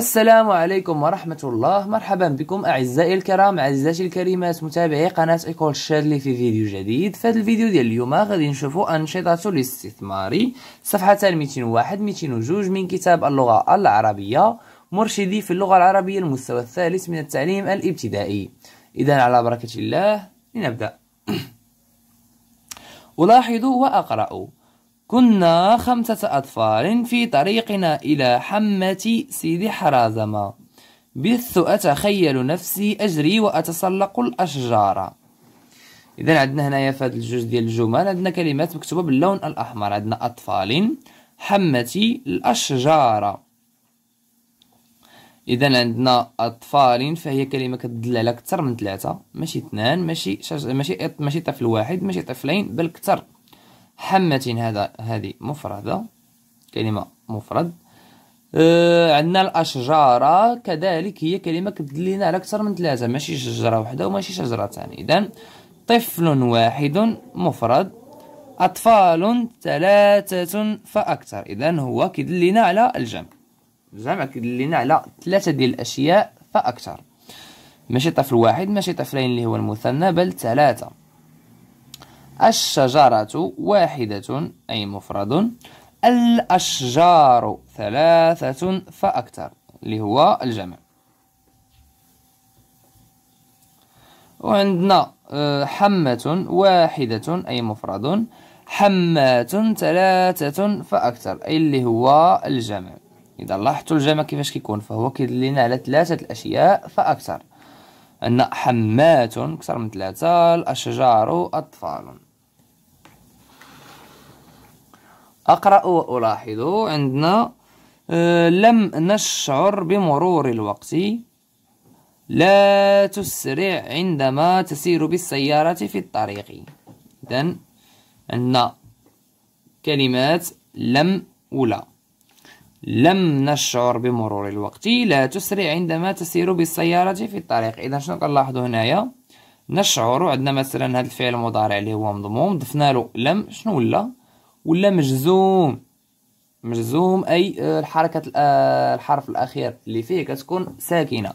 السلام عليكم ورحمة الله مرحبا بكم أعزائي الكرام أعزائي الكريمات متابعي قناة إيكول شارلي في فيديو جديد في هذا الفيديو ديال اليوم غادي نشوفوا أنشطة الاستثماري صفحة 201 202 من كتاب اللغة العربية مرشدي في اللغة العربية المستوى الثالث من التعليم الابتدائي إذا على بركة الله لنبدأ ألاحظ وأقرأ كنا خمسة أطفال في طريقنا إلى حمة سيدي حرازمة بث أتخيل نفسي أجري وأتسلق الأشجار إذا عندنا هنايا في هاد الجوج ديال الجمل عندنا كلمات مكتوبة باللون الأحمر عندنا أطفال حمة الأشجار إذا عندنا أطفال فهي كلمة كتدل على أكثر من ثلاثة ماشي اثنان ماشي شج... ماشي ماشي طفل واحد ماشي طفلين بل أكثر حمة هذا هذه مفردة كلمة مفرد آه عندنا الأشجار كذلك هي كلمة كدلينا على أكثر من ثلاثة ماشي شجرة واحدة وماشي شجرة ثانية إذا طفل واحد مفرد أطفال ثلاثة فأكثر إذا هو كدلينا على الجمع الجمع كدلينا على ثلاثة ديال الأشياء فأكثر ماشي طفل واحد ماشي طفلين اللي هو المثنى بل ثلاثة الشجرة واحدة أي مفرد الأشجار ثلاثة فأكثر اللي هو الجمع وعندنا آه، حمة واحدة أي مفرد حمات ثلاثة فأكثر أي اللي هو الجمع إذا لاحظتوا الجمع كيفاش كيكون فهو كيدلنا على ثلاثة الأشياء فأكثر أن حمات أكثر من ثلاثة الأشجار أطفال أقرأ وألاحظ عندنا آه، لم نشعر بمرور الوقت لا تسرع عندما تسير بالسيارة في الطريق إذن عندنا كلمات لم ولا لم نشعر بمرور الوقت لا تسرع عندما تسير بالسيارة في الطريق إذا شنو كنلاحظو هنايا نشعر عندنا مثلا هذا الفعل المضارع اللي هو مضموم ضفنا له لم شنو ولا ولا مجزوم مجزوم اي آه، الحركه آه، الحرف الاخير اللي فيه كتكون ساكنه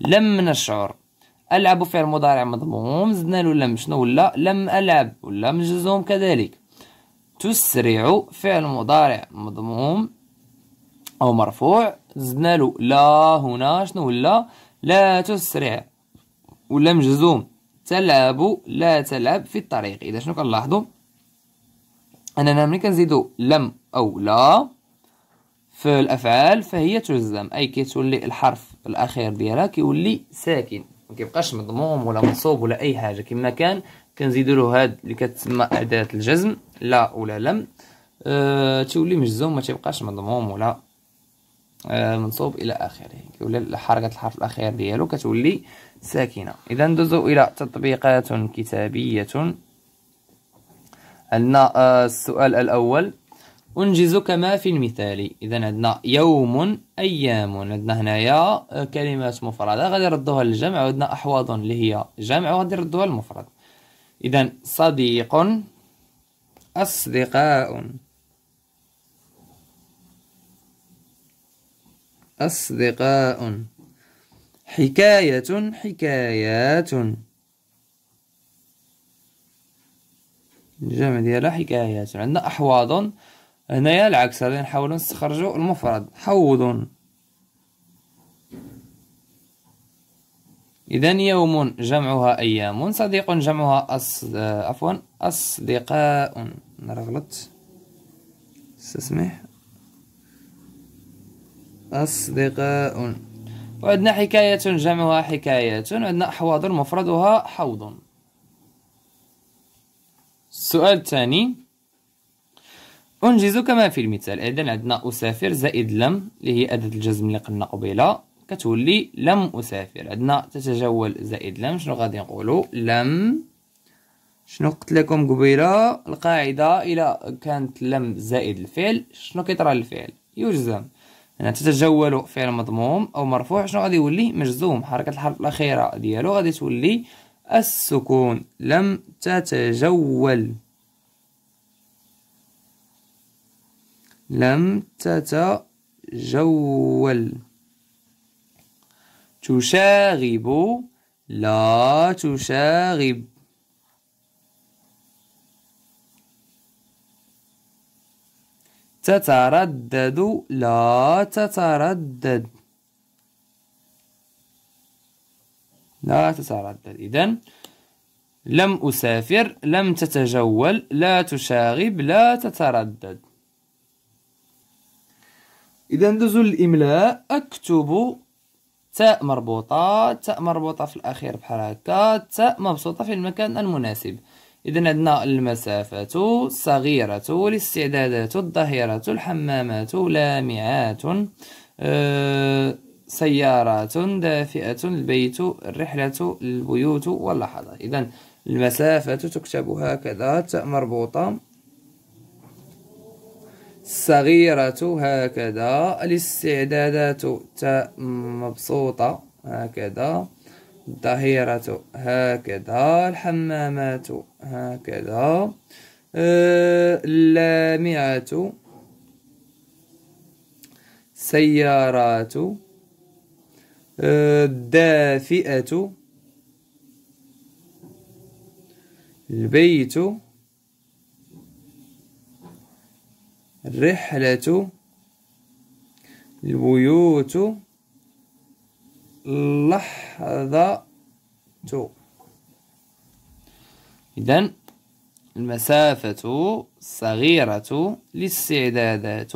لم نشعر العب فعل مضارع مضموم زدنا له لم شنو ولا لم العب ولا مجزوم كذلك تسرع فعل مضارع مضموم او مرفوع زدنا له لا هنا شنو ولا لا تسرع ولا مجزوم تلعب لا تلعب في الطريق اذا شنو كنلاحظوا أننا ملي كنزيدو لم أو لا في الأفعال فهي تجزم أي كتولي الحرف الأخير ديالها كيولي ساكن ما كيبقاش مضموم ولا منصوب ولا أي حاجة كما كان كنزيدو له هاد اللي كتسمى أداة الجزم لا ولا لم أه تولي مجزوم ما مضموم ولا أه منصوب الى اخره كيولي حركه الحرف الاخير ديالو كتولي ساكنه اذا ندوزو الى تطبيقات كتابيه عندنا آه، السؤال الأول أنجز كما في المثال إذا عندنا يوم أيام عندنا هنايا آه، كلمات مفردة غادي نردوها للجمع وعندنا أحواض اللي هي جمع وغادي نردوها للمفرد إذا صديق أصدقاء أصدقاء حكاية حكايات الجمع ديالها حكايات عندنا أحواض هنايا العكس غادي نحاولو نستخرجو المفرد حوض إذا يوم جمعها أيام صديق جمعها أص... آه، عفوا أصدقاء نرغلط استسمح أصدقاء وعندنا حكاية جمعها حكايات وعندنا أحواض مفردها حوض السؤال الثاني أنجز كما في المثال إذا عندنا أسافر زائد لم اللي هي أداة الجزم اللي قلنا قبيلة كتولي لم أسافر عندنا تتجول زائد لم شنو غادي نقولو لم شنو قلت لكم قبيلة القاعدة إلى كانت لم زائد الفعل شنو كيطرى الفعل يجزم هنا تتجول فعل مضموم أو مرفوع شنو غادي يولي مجزوم حركة الحرف الأخيرة ديالو غادي تولي السكون لم تتجول لم تتجول تشاغب لا تشاغب تتردد لا تتردد لا تتردد إذا لم أسافر لم تتجول لا تشاغب لا تتردد إذا ندوزو للإملاء أكتب تاء مربوطة تاء مربوطة في الأخير بحال هكا تاء مبسوطة في المكان المناسب إذا عندنا المسافة الصغيرة الاستعدادات الظاهره الحمامات لامعات أه سيارات دافئة البيت الرحلة البيوت واللحظات إذا المسافة تكتب هكذا تاء مربوطة الصغيرة هكذا الاستعدادات تاء مبسوطة هكذا الظهيرة هكذا الحمامات هكذا اللامعة سيارات آه، الدافئة البيت الرحلة البيوت اللحظة إذا المسافة صغيرة الاستعدادات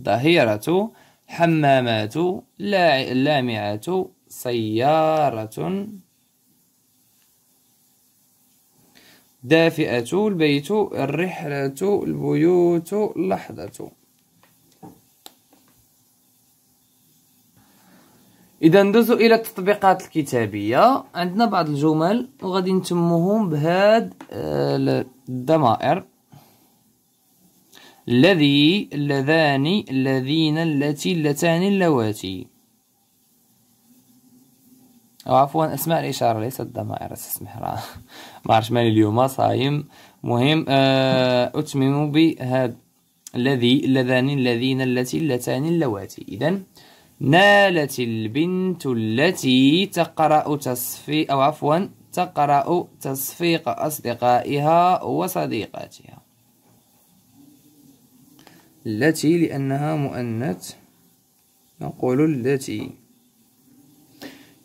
ظهيرة حمامات لامعة سيارة دافئة البيت الرحلة البيوت لحظة إذا ندوزو إلى التطبيقات الكتابية عندنا بعض الجمل وغادي نتمهم بهاد آه، الضمائر الذي اللذان الذين التي اللتان اللواتي أو عفوا اسماء الاشاره ليست الضمائر استسمح راه ما عرفتش مالي اليوم آه، صايم مهم آه، اتمم بهذا الذي اللذان الذين التي اللتان اللواتي اذا نالت البنت التي تقرا تصفي او عفوا تقرا تصفيق اصدقائها وصديقاتها التي لأنها مؤنث نقول التي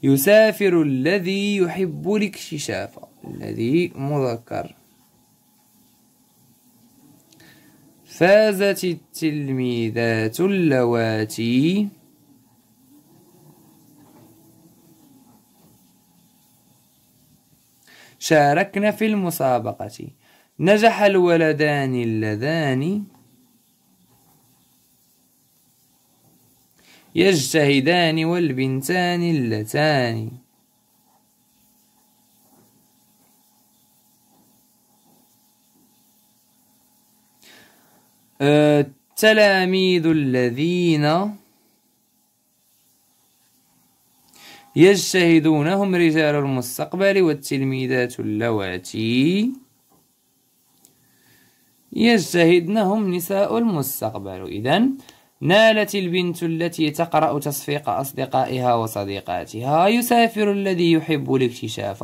يسافر الذي يحب الاكتشاف الذي مذكر فازت التلميذات اللواتي شاركن في المسابقة نجح الولدان اللذان يجتهدان والبنتان اللتان التلاميذ أه، الذين يجتهدون هم رجال المستقبل والتلميذات اللواتي يجتهدن هم نساء المستقبل إذن نالت البنت التي تقرأ تصفيق أصدقائها وصديقاتها يسافر الذي يحب الاكتشاف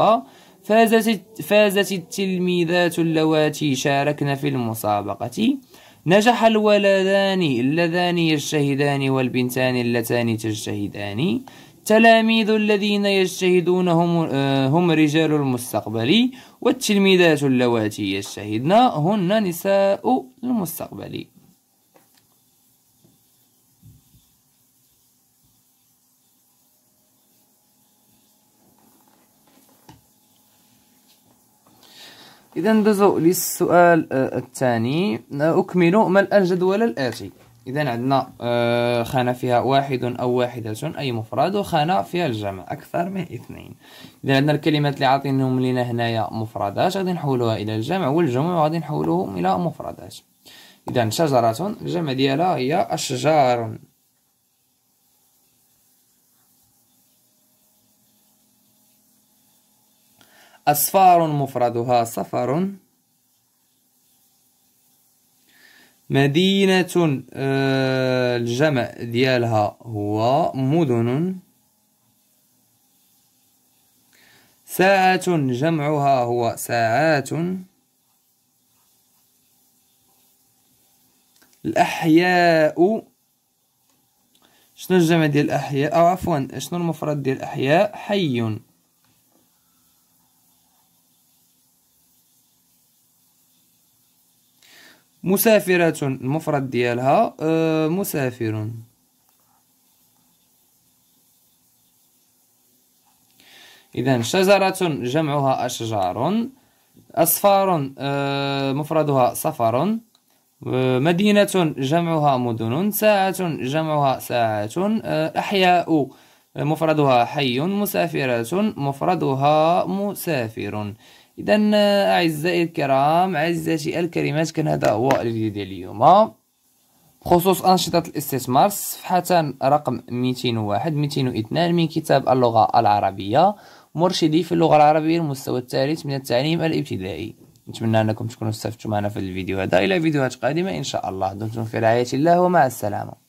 فازت, فازت التلميذات اللواتي شاركن في المسابقة نجح الولدان اللذان يجتهدان والبنتان اللتان تجتهدان التلاميذ الذين يجتهدون هم, آه، هم رجال المستقبل والتلميذات اللواتي يجتهدن هن نساء المستقبل إذا ندوزو للسؤال آه، الثاني آه، أكمل ما الجدول الآتي إذا عندنا آه، خانة فيها واحد أو واحدة أي مفرد وخانة فيها الجمع أكثر من اثنين إذا عندنا الكلمات اللي عاطينهم لنا هنايا مفردات غادي نحولوها إلى الجمع والجمع غادي نحولوهم إلى مفردات إذا شجرة الجمع ديالها هي أشجار أصفار مفردها سفر مدينة آه، الجمع ديالها هو مدن ساعة جمعها هو ساعات الأحياء شنو الجمع ديال الأحياء أو عفوا شنو المفرد ديال الأحياء حي مسافرة المفرد ديالها آه، مسافر إذا شجرة جمعها أشجار أصفار آه، مفردها سفر آه، مدينة جمعها مدن ساعة جمعها ساعات أحياء مفردها حي مسافرة مفردها مسافر إذا آه، أعزائي الكرام عزتي الكريمات كان هذا هو الفيديو ديال اليوم بخصوص أنشطة الاستثمار صفحة رقم 201 202 من كتاب اللغة العربية مرشدي في اللغة العربية المستوى الثالث من التعليم الابتدائي نتمنى أنكم تكونوا استفدتم معنا في الفيديو هذا إلى فيديوهات قادمة إن شاء الله دمتم في رعاية الله ومع السلامة